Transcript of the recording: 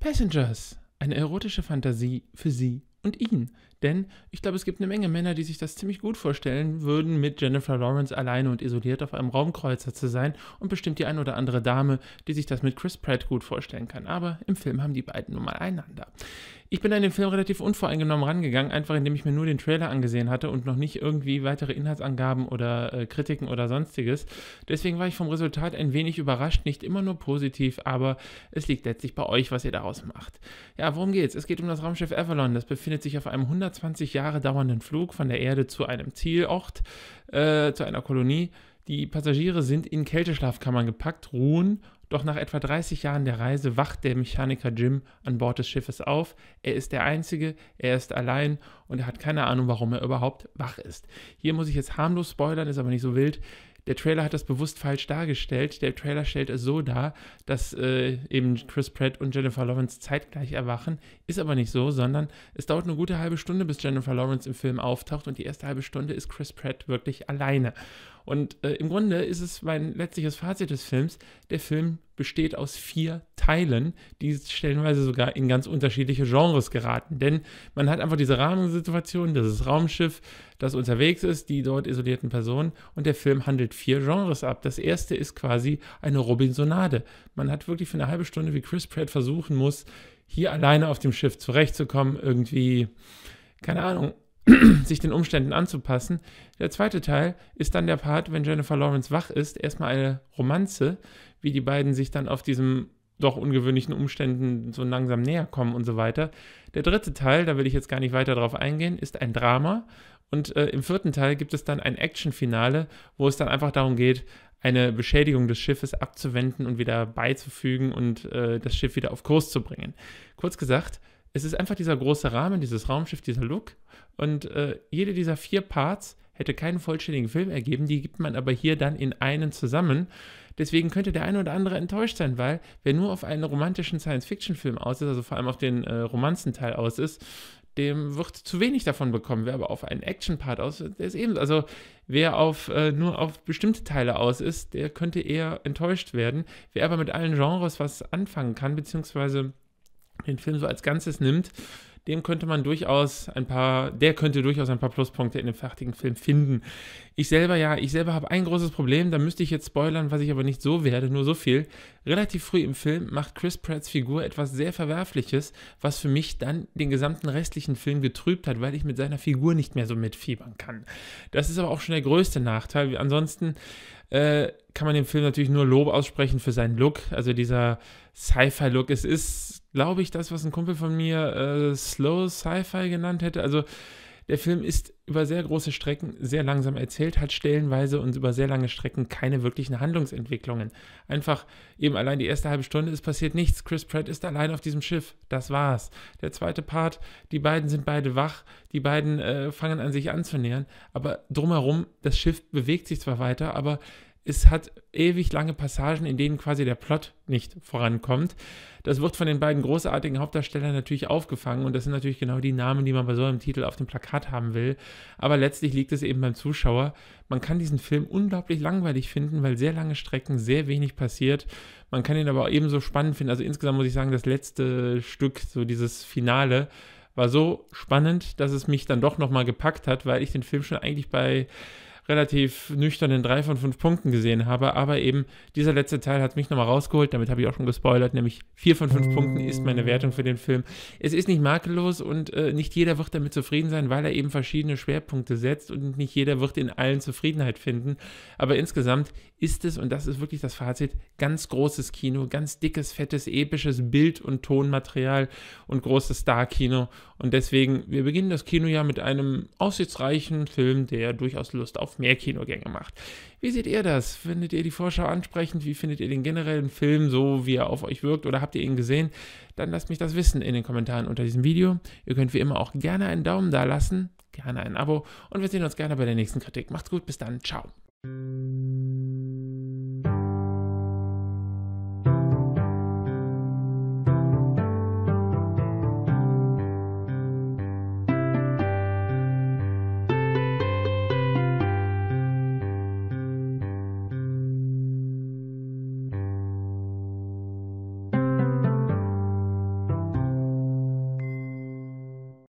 Passengers. Eine erotische Fantasie für sie und ihn. Denn ich glaube, es gibt eine Menge Männer, die sich das ziemlich gut vorstellen würden, mit Jennifer Lawrence alleine und isoliert auf einem Raumkreuzer zu sein und bestimmt die ein oder andere Dame, die sich das mit Chris Pratt gut vorstellen kann. Aber im Film haben die beiden nun mal einander. Ich bin an den Film relativ unvoreingenommen rangegangen, einfach indem ich mir nur den Trailer angesehen hatte und noch nicht irgendwie weitere Inhaltsangaben oder äh, Kritiken oder sonstiges. Deswegen war ich vom Resultat ein wenig überrascht, nicht immer nur positiv, aber es liegt letztlich bei euch, was ihr daraus macht. Ja, worum geht's? Es geht um das Raumschiff Avalon. Das befindet sich auf einem 120 Jahre dauernden Flug von der Erde zu einem Zielort, äh, zu einer Kolonie. Die Passagiere sind in Kälteschlafkammern gepackt, ruhen doch nach etwa 30 Jahren der Reise wacht der Mechaniker Jim an Bord des Schiffes auf. Er ist der Einzige, er ist allein und er hat keine Ahnung, warum er überhaupt wach ist. Hier muss ich jetzt harmlos spoilern, ist aber nicht so wild. Der Trailer hat das bewusst falsch dargestellt. Der Trailer stellt es so dar, dass äh, eben Chris Pratt und Jennifer Lawrence zeitgleich erwachen. Ist aber nicht so, sondern es dauert eine gute halbe Stunde, bis Jennifer Lawrence im Film auftaucht und die erste halbe Stunde ist Chris Pratt wirklich alleine. Und äh, im Grunde ist es mein letztliches Fazit des Films. Der Film besteht aus vier Teilen, die stellenweise sogar in ganz unterschiedliche Genres geraten. Denn man hat einfach diese Rahmensituation, das ist Raumschiff, das unterwegs ist, die dort isolierten Personen. Und der Film handelt vier Genres ab. Das erste ist quasi eine Robinsonade. Man hat wirklich für eine halbe Stunde, wie Chris Pratt versuchen muss, hier alleine auf dem Schiff zurechtzukommen, irgendwie keine Ahnung, sich den Umständen anzupassen. Der zweite Teil ist dann der Part, wenn Jennifer Lawrence wach ist, erstmal eine Romanze, wie die beiden sich dann auf diesem doch ungewöhnlichen Umständen so langsam näher kommen und so weiter. Der dritte Teil, da will ich jetzt gar nicht weiter drauf eingehen, ist ein Drama. Und äh, im vierten Teil gibt es dann ein Action-Finale, wo es dann einfach darum geht, eine Beschädigung des Schiffes abzuwenden und wieder beizufügen und äh, das Schiff wieder auf Kurs zu bringen. Kurz gesagt, es ist einfach dieser große Rahmen, dieses Raumschiff, dieser Look. Und äh, jede dieser vier Parts hätte keinen vollständigen Film ergeben. Die gibt man aber hier dann in einen zusammen. Deswegen könnte der eine oder andere enttäuscht sein, weil wer nur auf einen romantischen Science-Fiction-Film aus ist, also vor allem auf den äh, Romanzenteil aus ist, dem wird zu wenig davon bekommen. Wer aber auf einen Action-Part aus ist, der ist eben. Also wer auf, äh, nur auf bestimmte Teile aus ist, der könnte eher enttäuscht werden. Wer aber mit allen Genres was anfangen kann, beziehungsweise den Film so als Ganzes nimmt, dem könnte man durchaus ein paar, der könnte durchaus ein paar Pluspunkte in dem fertigen Film finden. Ich selber ja, ich selber habe ein großes Problem, da müsste ich jetzt spoilern, was ich aber nicht so werde, nur so viel. Relativ früh im Film macht Chris Pratts Figur etwas sehr Verwerfliches, was für mich dann den gesamten restlichen Film getrübt hat, weil ich mit seiner Figur nicht mehr so mitfiebern kann. Das ist aber auch schon der größte Nachteil. Ansonsten äh, kann man dem Film natürlich nur Lob aussprechen für seinen Look. Also dieser Sci-Fi-Look. Es ist, glaube ich, das, was ein Kumpel von mir äh, Slow Sci-Fi genannt hätte. Also der Film ist über sehr große Strecken sehr langsam erzählt, hat stellenweise und über sehr lange Strecken keine wirklichen Handlungsentwicklungen. Einfach eben allein die erste halbe Stunde, es passiert nichts. Chris Pratt ist allein auf diesem Schiff. Das war's. Der zweite Part, die beiden sind beide wach, die beiden äh, fangen an, sich anzunähern. Aber drumherum, das Schiff bewegt sich zwar weiter, aber es hat ewig lange Passagen, in denen quasi der Plot nicht vorankommt. Das wird von den beiden großartigen Hauptdarstellern natürlich aufgefangen und das sind natürlich genau die Namen, die man bei so einem Titel auf dem Plakat haben will. Aber letztlich liegt es eben beim Zuschauer. Man kann diesen Film unglaublich langweilig finden, weil sehr lange Strecken, sehr wenig passiert. Man kann ihn aber auch ebenso spannend finden. Also insgesamt muss ich sagen, das letzte Stück, so dieses Finale, war so spannend, dass es mich dann doch nochmal gepackt hat, weil ich den Film schon eigentlich bei relativ nüchternen drei von fünf Punkten gesehen habe. Aber eben dieser letzte Teil hat mich nochmal rausgeholt. Damit habe ich auch schon gespoilert. Nämlich vier von fünf Punkten ist meine Wertung für den Film. Es ist nicht makellos und äh, nicht jeder wird damit zufrieden sein, weil er eben verschiedene Schwerpunkte setzt und nicht jeder wird in allen Zufriedenheit finden. Aber insgesamt ist es, und das ist wirklich das Fazit, ganz großes Kino, ganz dickes, fettes, episches Bild- und Tonmaterial und großes Star-Kino. Und deswegen, wir beginnen das Kino ja mit einem aussichtsreichen Film, der durchaus Lust auf mehr Kinogänge macht. Wie seht ihr das? Findet ihr die Vorschau ansprechend? Wie findet ihr den generellen Film so, wie er auf euch wirkt? Oder habt ihr ihn gesehen? Dann lasst mich das wissen in den Kommentaren unter diesem Video. Ihr könnt wie immer auch gerne einen Daumen da lassen, gerne ein Abo und wir sehen uns gerne bei der nächsten Kritik. Macht's gut, bis dann, ciao.